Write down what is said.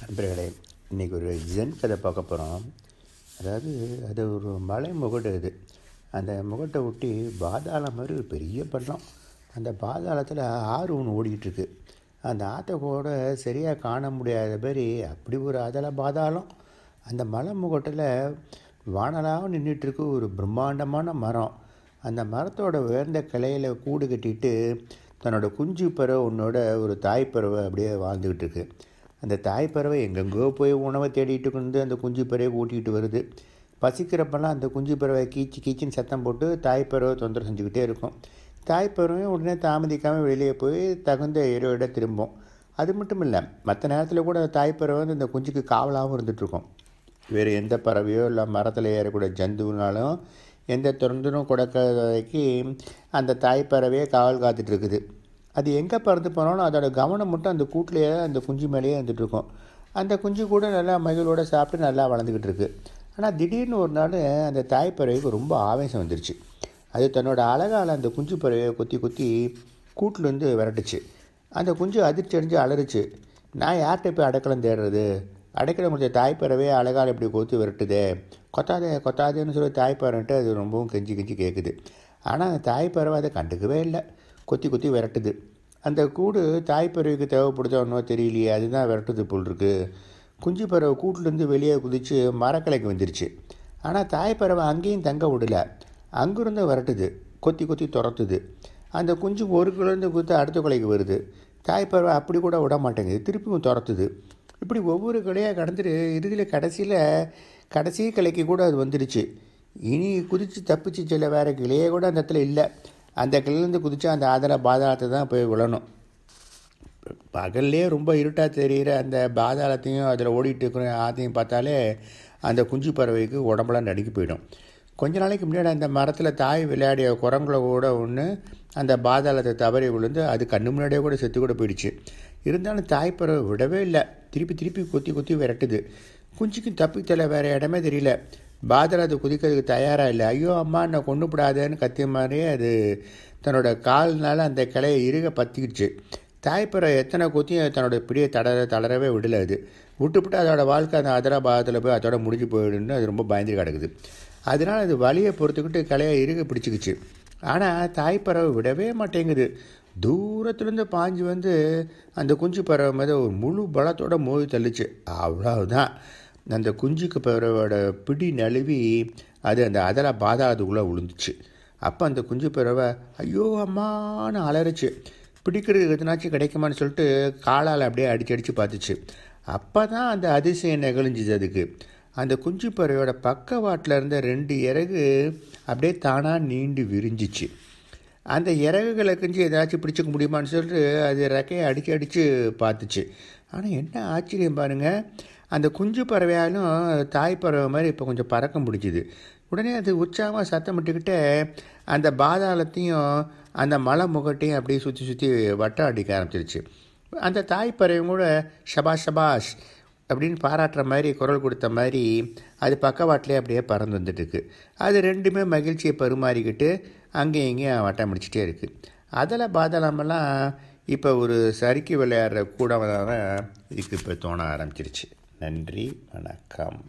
நண்பர்களே இன்றைக்கி ஒரு ஜென் கதை பார்க்க போகிறோம் அதாவது அது ஒரு மலை முகடு இது அந்த முகட்டை ஒட்டி பாதாளம் மாதிரி ஒரு பெரிய பள்ளம் அந்த பாதாளத்தில் ஆறு ஒன்று ஓடிக்கிட்டுருக்கு அந்த ஆற்றை கூட சரியாக காண முடியாத மாதிரி அப்படி ஒரு அதில் பாதாளம் அந்த மலை முகட்டில் வானலாக நின்றுட்டுருக்கு ஒரு பிரம்மாண்டமான மரம் அந்த மரத்தோட உயர்ந்த கிளையில் கூடு கட்டிட்டு தன்னோட குஞ்சு பறவை உன்னோட ஒரு தாய்ப்பறவை அப்படியே வாழ்ந்துக்கிட்டு இருக்குது அந்த தாய்ப்பறவை எங்கெங்கோ போய் உணவை தேடிட்டு கொண்டு அந்த குஞ்சு பறவை ஓட்டிகிட்டு வருது பசிக்கிறப்பெல்லாம் அந்த குஞ்சு பறவை கீச்சு கீச்சின்னு சத்தம் போட்டு தாய்ப்பறவை தொந்தரவு செஞ்சுக்கிட்டே இருக்கும் தாய்ப்பறவையும் உடனே தாமதிக்காமல் வெளியே போய் தகுந்த இறைவிட திரும்பும் அது மட்டும் இல்லை மற்ற நேரத்தில் கூட தாய்ப்பறவை வந்து இந்த குஞ்சுக்கு காவலாகவும் இருந்துகிட்ருக்கும் வேறு எந்த பறவையோ இல்லை மரத்தில் ஏறக்கூடிய ஜந்துனாலும் எந்த தொந்தரும் கொடுக்காத வரைக்கும் அந்த தாய்ப்பறவையே காவல் காத்துட்ருக்குது அது எங்கே பறந்து போனாலும் அதோட கவனம் மட்டும் அந்த கூட்டிலேயே அந்த குஞ்சு மேலேயே வந்துட்டுருக்கும் அந்த குஞ்சு கூட நல்லா மகிழோடு சாப்பிட்டு நல்லா வளர்ந்துக்கிட்டு இருக்குது ஆனால் திடீர்னு ஒரு நாள் அந்த தாய்ப்பறவைக்கு ரொம்ப ஆவேசம் வந்துருச்சு அது தன்னோட அழகால் அந்த குஞ்சு பறவையை கொத்தி கொத்தி கூட்டிலேருந்து விரட்டுச்சு அந்த குஞ்சு அதிர்ச்சி அடைஞ்சு அலறிச்சு நான் யார்கிட்ட போய் அடக்கலம் தேடுறது அடைக்கிற முடிஞ்ச தாய்ப்பறவையே அழகால் இப்படி கொத்தி விரட்டுதே கொத்தாதே கொத்தாதேன்னு சொல்லி தாய்ப்பறவைன்ட்டு அது ரொம்பவும் கெஞ்சி கெஞ்சி கேட்குது ஆனால் அந்த தாய்ப்பறவை அதை கண்டுக்கவே இல்லை கொத்தி கொத்தி விரட்டுது அந்த கூடு தாய்ப்பறவைக்கு தேவைப்படுதோ ஒன்றும் தெரியலையே அதுதான் விரட்டுது போல் இருக்குது குஞ்சு பறவை கூட்டிலேருந்து வெளியே குதித்து மரக்கலைக்கு வந்துருச்சு ஆனால் தாய்ப்பறவை அங்கேயும் தங்க விடலை அங்கேருந்து விரட்டுது கொத்தி கொத்தி துரத்துது அந்த குஞ்சு ஒரு குழந்தை குத்து அடுத்த கொலைக்கு வருது தாய்ப்பறவை அப்படி கூட விட மாட்டேங்குது திருப்பியும் துரத்துது இப்படி ஒவ்வொரு கிளையாக கடந்துட்டு இறுதியில் கடைசியில் கடைசி கிளைக்கு கூட அது வந்துடுச்சு இனி குதித்து தப்பிச்சு செல்ல வேறு கிளையே கூட அந்த இடத்துல இல்லை அந்த கிளிலேருந்து குதிச்சா அந்த ஆதார பாதாளத்தை தான் போய் விழணும் பகல்லே ரொம்ப இருட்டாக தெரிகிற அந்த பாதாளத்தையும் அதில் ஓடிட்டு இருக்கிற ஆத்தையும் பார்த்தாலே அந்த குஞ்சு பறவைக்கு உடம்புலாம் நடுக்கி போயிடும் கொஞ்ச நாளைக்கு முன்னாடி அந்த மரத்தில் தாய் விளையாடிய குரங்குல கூட ஒன்று அந்த பாதாளத்தை தவறி விழுந்து அது கண்ணு முன்னாடியே கூட செத்து கூட போயிடுச்சு இருந்தாலும் தாய் பறவை விடவே இல்லை திருப்பி திருப்பி கொத்தி கொத்தி விரட்டுது குஞ்சுக்கும் தப்பித்தலை வேறு இடமே தெரியல பாதர் அது குதிக்கிறதுக்கு தயாராக இல்லை ஐயோ அம்மா என்னை கொண்டு விடாதேன்னு கத்திய மாதிரியே அது தன்னோட கால்னால் அந்த கிளையை இறுக பற்றிக்கிடுச்சு தாய்ப்பறை எத்தனை குத்தியும் தன்னோட பிடியை தளர தளரவே விடலை அது விட்டுப்பட்டு அதோட வாழ்க்கை அந்த அதராபாதத்தில் போய் அதோட முடிஞ்சு போயிடுன்னு அது ரொம்ப பயந்து கிடக்குது அதனால் அது வலியை பொறுத்துக்கிட்டு கிளையை இறுக பிடிச்சிக்கிச்சு ஆனால் தாய்ப்பறவை விடவே மாட்டேங்குது தூரத்துலேருந்து பாஞ்சு வந்து அந்த குஞ்சு பறவை மீது ஒரு முழு பலத்தோட மோதி தள்ளிச்சு அவ்வளவுதான் அந்த குஞ்சுக்கு பறவையோட பிடி நழுவி அது அந்த பாதா பாதாதுக்குள்ளே விழுந்துச்சு அப்போ அந்த குஞ்சு பறவை ஐயோ அம்மான்னு அலறிச்சு பிடிக்கிறது எதுனாச்சும் கிடைக்குமான்னு சொல்லிட்டு காலால் அப்படியே அடிச்சு அடித்து பார்த்துச்சு அப்போ தான் அந்த அதிசயம் நெகிழிஞ்சிது அதுக்கு அந்த குஞ்சு பறவையோட பக்கவாட்டில் இருந்த ரெண்டு இறகு அப்படியே தானாக நீண்டு விரிஞ்சிச்சு அந்த இறகுகளை கிஞ்சி ஏதாச்சும் பிடிச்சிக்க முடியுமான்னு சொல்லிட்டு அது ரெக்கையை அடித்து அடித்து பார்த்துச்சு ஆனால் என்ன ஆச்சரியம் பாருங்கள் அந்த குஞ்சு பறவையாலும் தாய் பறவை மாதிரி இப்போ கொஞ்சம் பறக்க முடிஞ்சுது உடனே அது உற்சாகமாக சத்தமிட்டுக்கிட்டு அந்த பாதாளத்தையும் அந்த மலை முகட்டையும் அப்படியே சுற்றி சுற்றி வட்டம் அடிக்க ஆரம்பிச்சிருச்சு அந்த தாய் பறவையும் கூட ஷபாஷ் ஷபாஷ் அப்படின்னு பாராட்டுற மாதிரி குரல் கொடுத்த மாதிரி அது பக்கவாட்டிலே அப்படியே பறந்து வந்துட்டுருக்கு அது ரெண்டுமே மகிழ்ச்சியை பரிமாறிக்கிட்டு அங்கேயும் இங்கேயும் வட்டம் அடிச்சிட்டே இருக்குது அதில் பாதாளமெல்லாம் இப்போ ஒரு சறுக்கி விளையாடுற கூட தான் இதுக்கு இப்போ தோண ஆரம்பிச்சிருச்சு நன்றி வணக்கம்